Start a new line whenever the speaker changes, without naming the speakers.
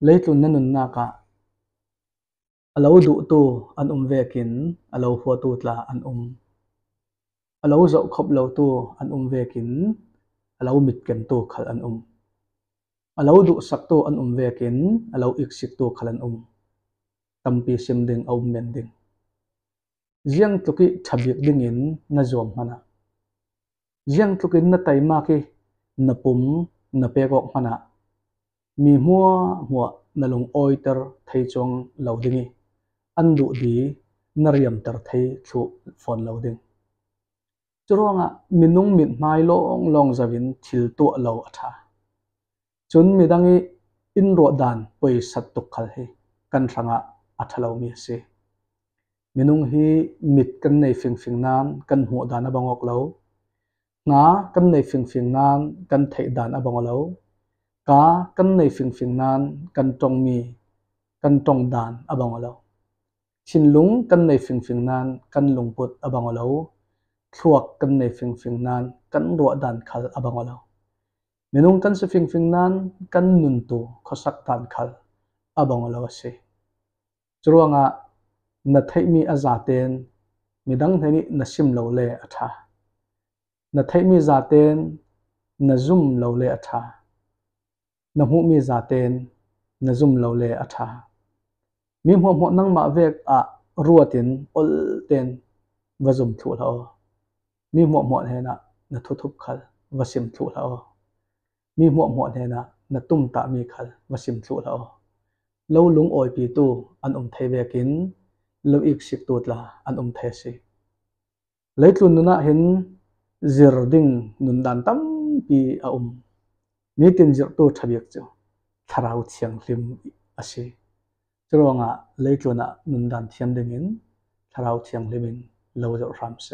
Lấy leitlun na nun naka alo du tu an um kín. alo hua tu tla an um alo zo khop lo tu an um kín. alo mit kem tu khal an um alo du sak tu an um kín. alo ik sik tu khal an um tampi sim ding au men ding riêng tuki thabik ding in na zom hana riêng tukin na tai ma ki na pum na pe gok hana มีหัวหัวนลงออยเตอร์ไทยจงเลาดิงอันดูดีนเรียมเตอร์ไทยชูฟอนเลาดิงจรวงอ่ะมินุ่งมิดไม้ลงลงจะวินทิลตัวเลาอัาจนมีดังนี้อินรอดานไปสัตตุกขลให้กันสังอ่ะอัฐเลามีเสมินุ่งฮีมิดกันในฟิงฟิงนั้นกันหัวดานอบังออกเลางากันในฟิงฟิงนั้นกันไทยดานอบังออกเลา cá kan nei fing fing nan kan tong mi kan đàn dan abang alo chin lung kan nei fing fing nan kan lung put abang alo thuak kan nei fing fing nan kan ruwa dan khal abang alo menung kan se fing fing nan kan nun tu khosak dan khal abang alo ase chuanga na thai mi azaten midang thani na sim lo le atha na thai mi zaten na zum lo le atha na mu mi za ten na zum lo le a tha mi mo mo nang ma vek a ruwa tin ol ten va zum thu lo mi mo mo he na na thu thup khal va sim thu lo mi mo mo he na na tum ta mi khal va sim thu lo lo lung oi pi tu an um thei vekin lo ik sik tu la an um thei si leitlun nuna hin zirding nun dan tam pi a um นี่ตินจิตัวทะเบียกจิทาราวเชียงลิมอาศัยจรวงอ่ะเลยจวนะนุนดันเทียมดึงินทาราวเชียงลิมินเราจะรำเส